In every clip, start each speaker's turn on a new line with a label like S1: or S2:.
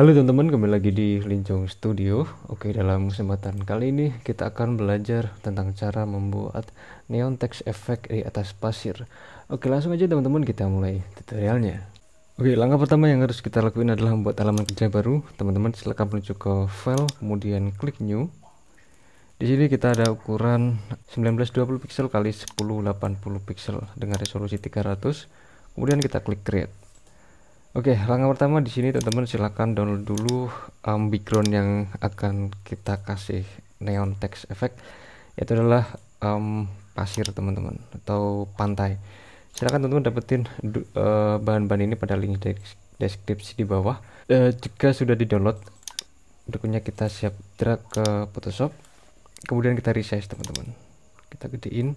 S1: Halo teman-teman, kembali lagi di Linjong Studio. Oke, dalam kesempatan kali ini kita akan belajar tentang cara membuat neon text effect di atas pasir. Oke, langsung aja teman-teman kita mulai tutorialnya. Oke, langkah pertama yang harus kita lakuin adalah membuat halaman kerja baru. Teman-teman silahkan menuju ke file, kemudian klik new. Di sini kita ada ukuran 1920 pixel kali 1080 pixel dengan resolusi 300. Kemudian kita klik create. Oke, langkah pertama di sini teman-teman silahkan download dulu um, background yang akan kita kasih neon text effect yaitu adalah um, pasir teman-teman atau pantai. Silahkan teman-teman dapetin uh, bahan-bahan uh, ini pada link deskripsi di bawah. Uh, jika sudah di download, berikutnya kita siap drag ke Photoshop, kemudian kita resize teman-teman. Kita gedein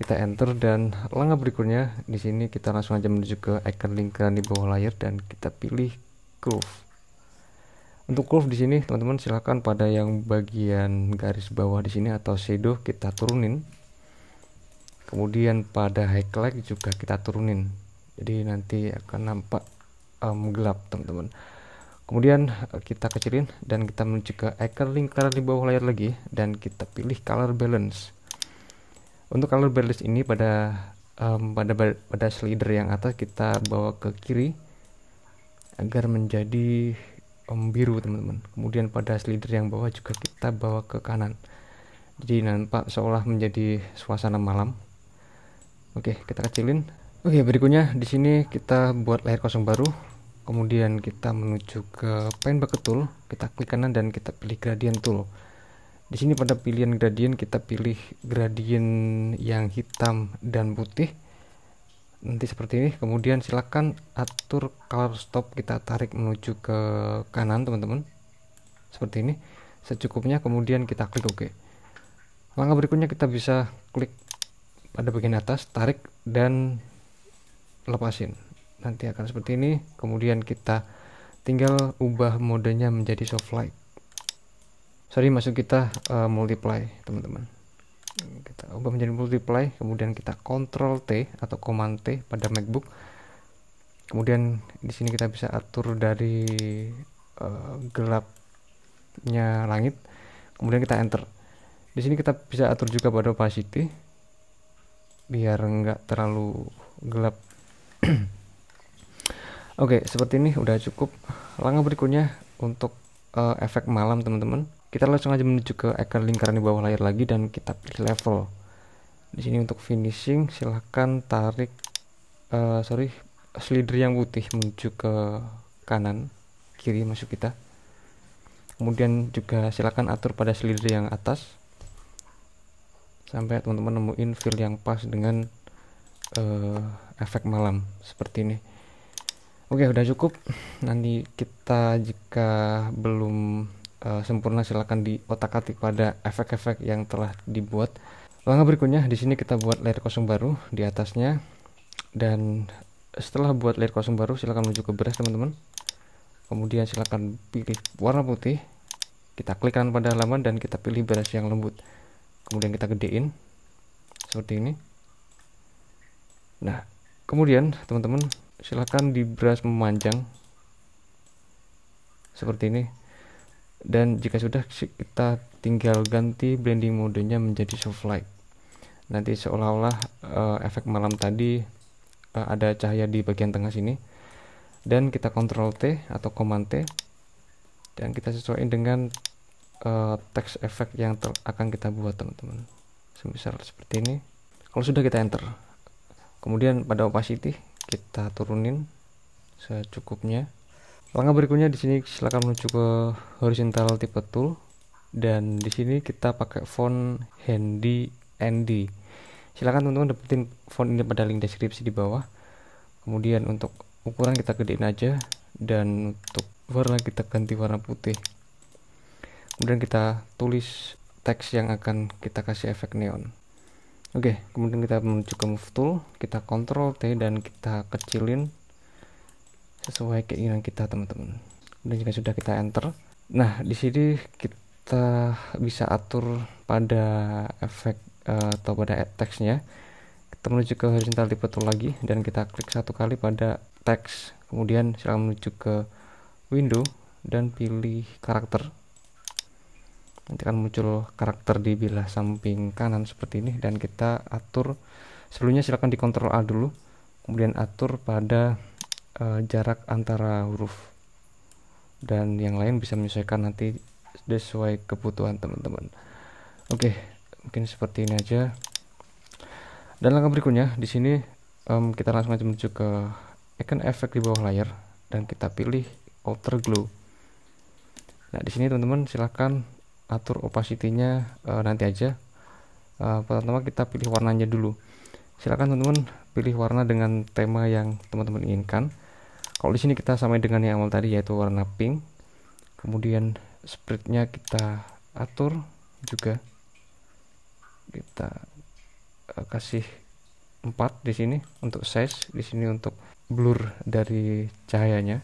S1: kita enter dan langkah berikutnya di sini kita langsung aja menuju ke icon lingkaran di bawah layar dan kita pilih curve untuk curve di sini teman-teman silahkan pada yang bagian garis bawah di sini atau shadow kita turunin kemudian pada highlight juga kita turunin jadi nanti akan nampak um, gelap teman-teman kemudian eh, kita kecilin dan kita menuju ke icon lingkaran di bawah layar lagi dan kita pilih color balance untuk color balance ini pada um, pada pada slider yang atas kita bawa ke kiri agar menjadi um, biru teman-teman. Kemudian pada slider yang bawah juga kita bawa ke kanan. Jadi nampak seolah menjadi suasana malam. Oke, kita kecilin. Oke, berikutnya di sini kita buat layar kosong baru. Kemudian kita menuju ke pen bucket tool, kita klik kanan dan kita pilih gradient tool. Di sini pada pilihan gradient kita pilih gradient yang hitam dan putih. Nanti seperti ini. Kemudian silakan atur color stop kita tarik menuju ke kanan, teman-teman. Seperti ini. Secukupnya kemudian kita klik OK. Langkah berikutnya kita bisa klik pada bagian atas, tarik dan lepasin. Nanti akan seperti ini. Kemudian kita tinggal ubah modenya menjadi soft light sorry masuk kita uh, multiply teman-teman kita ubah menjadi multiply kemudian kita control T atau command T pada MacBook kemudian di sini kita bisa atur dari uh, gelapnya langit kemudian kita enter di sini kita bisa atur juga pada opacity biar enggak terlalu gelap oke okay, seperti ini udah cukup langkah berikutnya untuk uh, efek malam teman-teman kita langsung aja menuju ke icon lingkaran di bawah layar lagi dan kita pilih level di sini untuk finishing silahkan tarik uh, sorry slider yang putih menuju ke kanan kiri masuk kita kemudian juga silahkan atur pada slider yang atas sampai teman-teman nemuin feel yang pas dengan uh, efek malam seperti ini oke udah cukup nanti kita jika belum uh, sempurna silahkan di otak atik pada efek-efek yang telah dibuat langkah berikutnya di sini kita buat layer kosong baru di atasnya dan setelah buat layer kosong baru silahkan menuju ke brush teman-teman kemudian silahkan pilih warna putih kita klik kanan pada halaman dan kita pilih brush yang lembut kemudian kita gedein seperti ini nah kemudian teman-teman silahkan di brush memanjang seperti ini dan jika sudah kita tinggal ganti blending modenya menjadi soft light nanti seolah-olah uh, efek malam tadi uh, ada cahaya di bagian tengah sini dan kita kontrol T atau command T dan kita sesuaikan dengan uh, teks efek yang akan kita buat teman-teman semisal seperti ini kalau sudah kita enter kemudian pada opacity kita turunin secukupnya Langkah berikutnya di sini silakan menuju ke horizontal tipe tool dan di sini kita pakai font Handy ND. Silakan teman-teman dapetin font ini pada link deskripsi di bawah. Kemudian untuk ukuran kita gedein aja dan untuk warna kita ganti warna putih. Kemudian kita tulis teks yang akan kita kasih efek neon. Oke, kemudian kita menuju ke move tool, kita control T dan kita kecilin sesuai keinginan kita teman-teman dan jika sudah kita enter nah di sini kita bisa atur pada efek uh, atau pada teksnya kita menuju ke horizontal tipe tool lagi dan kita klik satu kali pada teks kemudian silakan menuju ke window dan pilih karakter nanti akan muncul karakter di bilah samping kanan seperti ini dan kita atur sebelumnya silahkan dikontrol A dulu kemudian atur pada uh, jarak antara huruf dan yang lain bisa menyesuaikan nanti sesuai kebutuhan teman-teman oke okay, mungkin seperti ini aja dan langkah berikutnya di sini um, kita langsung aja menuju ke icon efek di bawah layar dan kita pilih outer glow nah di sini teman-teman silahkan atur opacity-nya uh, nanti aja uh, pertama kita pilih warnanya dulu silahkan teman-teman pilih warna dengan tema yang teman-teman inginkan kalau di sini kita samain dengan yang awal tadi yaitu warna pink kemudian spreadnya kita atur juga kita uh, kasih 4 di sini untuk size di sini untuk blur dari cahayanya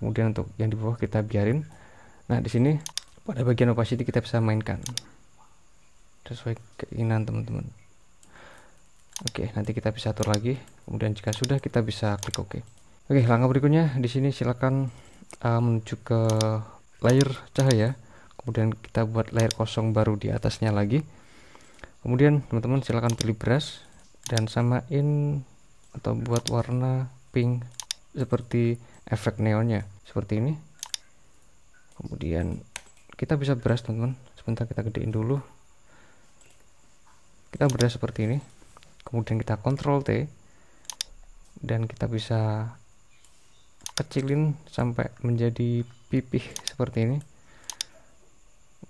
S1: kemudian untuk yang di bawah kita biarin nah di sini pada bagian opacity kita bisa mainkan sesuai keinginan teman-teman oke nanti kita bisa atur lagi kemudian jika sudah kita bisa klik ok Oke, langkah berikutnya di sini silakan uh, menuju ke layer cahaya. Kemudian kita buat layer kosong baru di atasnya lagi. Kemudian teman-teman silakan pilih brush dan samain atau buat warna pink seperti efek neonnya seperti ini. Kemudian kita bisa brush teman-teman. Sebentar kita gedein dulu. Kita brush seperti ini. Kemudian kita Control T dan kita bisa kecilin sampai menjadi pipih seperti ini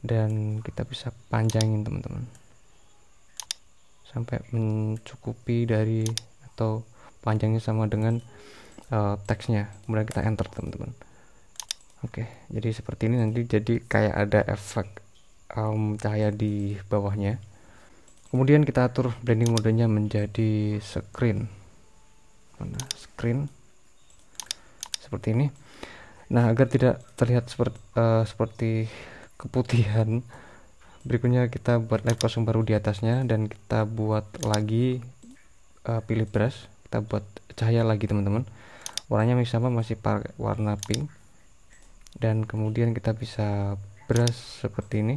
S1: dan kita bisa panjangin teman-teman sampai mencukupi dari atau panjangnya sama dengan uh, teksnya kemudian kita enter teman-teman oke jadi seperti ini nanti jadi kayak ada efek um, cahaya di bawahnya kemudian kita atur blending modenya menjadi screen mana screen seperti ini nah agar tidak terlihat seperti, uh, seperti keputihan berikutnya kita buat layer kosong baru di atasnya dan kita buat lagi uh, pilih brush kita buat cahaya lagi teman-teman warnanya masih sama masih pakai warna pink dan kemudian kita bisa brush seperti ini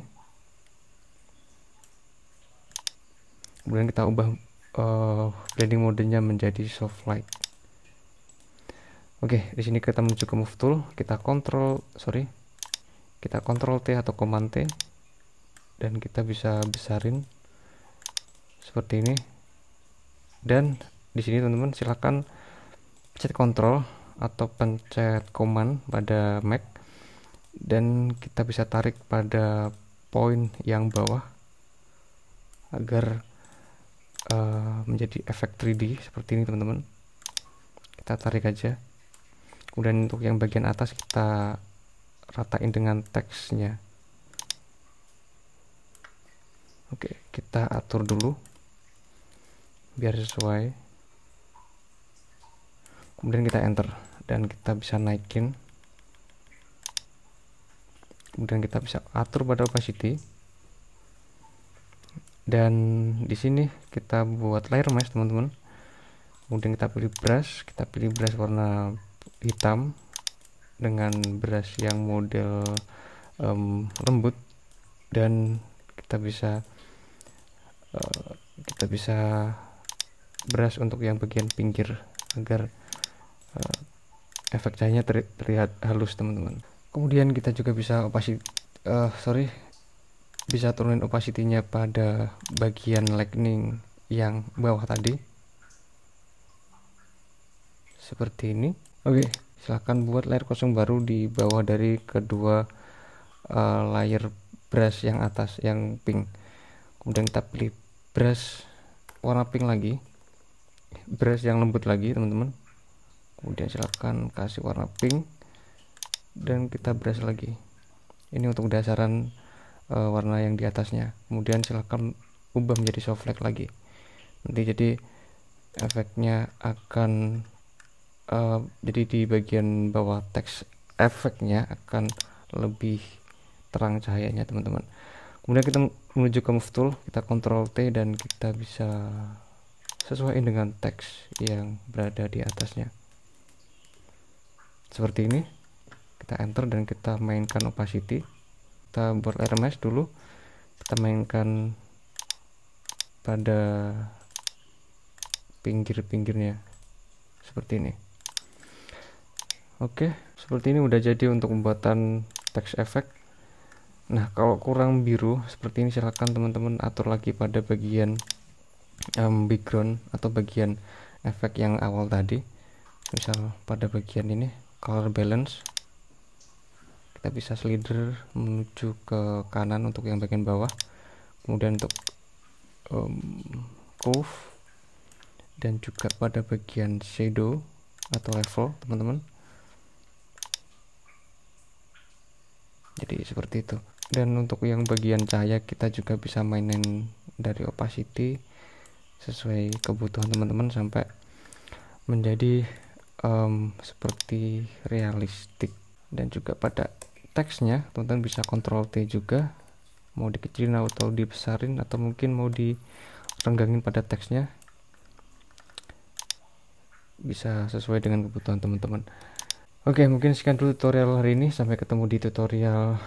S1: kemudian kita ubah uh, blending modenya menjadi soft light Oke, di sini kita menuju ke move tool, kita kontrol, sorry, kita kontrol T atau command T, dan kita bisa besarin seperti ini. Dan di sini teman-teman silahkan pencet kontrol atau pencet command pada Mac, dan kita bisa tarik pada point yang bawah agar uh, menjadi efek 3D seperti ini teman-teman. Kita tarik aja kemudian untuk yang bagian atas kita ratain dengan teksnya oke kita atur dulu biar sesuai kemudian kita enter dan kita bisa naikin kemudian kita bisa atur pada opacity dan di sini kita buat layer mesh teman-teman kemudian kita pilih brush kita pilih brush warna hitam dengan brush yang model um, lembut dan kita bisa uh, kita bisa brush untuk yang bagian pinggir agar uh, efek cahayanya ter terlihat halus teman-teman kemudian kita juga bisa opacity uh, eh, sorry bisa turunin opacity-nya pada bagian lightning yang bawah tadi seperti ini oke okay. silahkan buat layer kosong baru di bawah dari kedua uh, eh, layer brush yang atas yang pink kemudian kita pilih brush warna pink lagi brush yang lembut lagi teman-teman kemudian silahkan kasih warna pink dan kita brush lagi ini untuk dasaran uh, warna yang di atasnya kemudian silahkan ubah menjadi soft flag lagi nanti jadi efeknya akan Ehm, jadi di bagian bawah teks efeknya akan lebih terang cahayanya teman-teman kemudian kita menuju ke move tool kita ctrl T dan kita bisa sesuaikan dengan teks yang berada di atasnya seperti ini kita enter dan kita mainkan opacity kita buat RMS dulu kita mainkan pada pinggir-pinggirnya seperti ini Oke, seperti ini udah jadi untuk pembuatan text effect. Nah, kalau kurang biru seperti ini silahkan teman-teman atur lagi pada bagian um, background atau bagian efek yang awal tadi. Misal pada bagian ini color balance kita bisa slider menuju ke kanan untuk yang bagian bawah. Kemudian untuk um, curve dan juga pada bagian shadow atau level, teman-teman jadi seperti itu dan untuk yang bagian cahaya kita juga bisa mainin dari opacity sesuai kebutuhan teman-teman sampai menjadi um, seperti realistik dan juga pada teksnya teman-teman bisa kontrol T juga mau dikecilin atau dibesarin atau mungkin mau direnggangin pada teksnya bisa sesuai dengan kebutuhan teman-teman Oke, okay, mungkin sekian dulu tutorial hari ini. Sampai ketemu di tutorial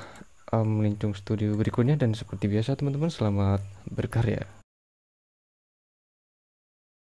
S1: um, melincung studio berikutnya. Dan seperti biasa teman-teman, selamat berkarya.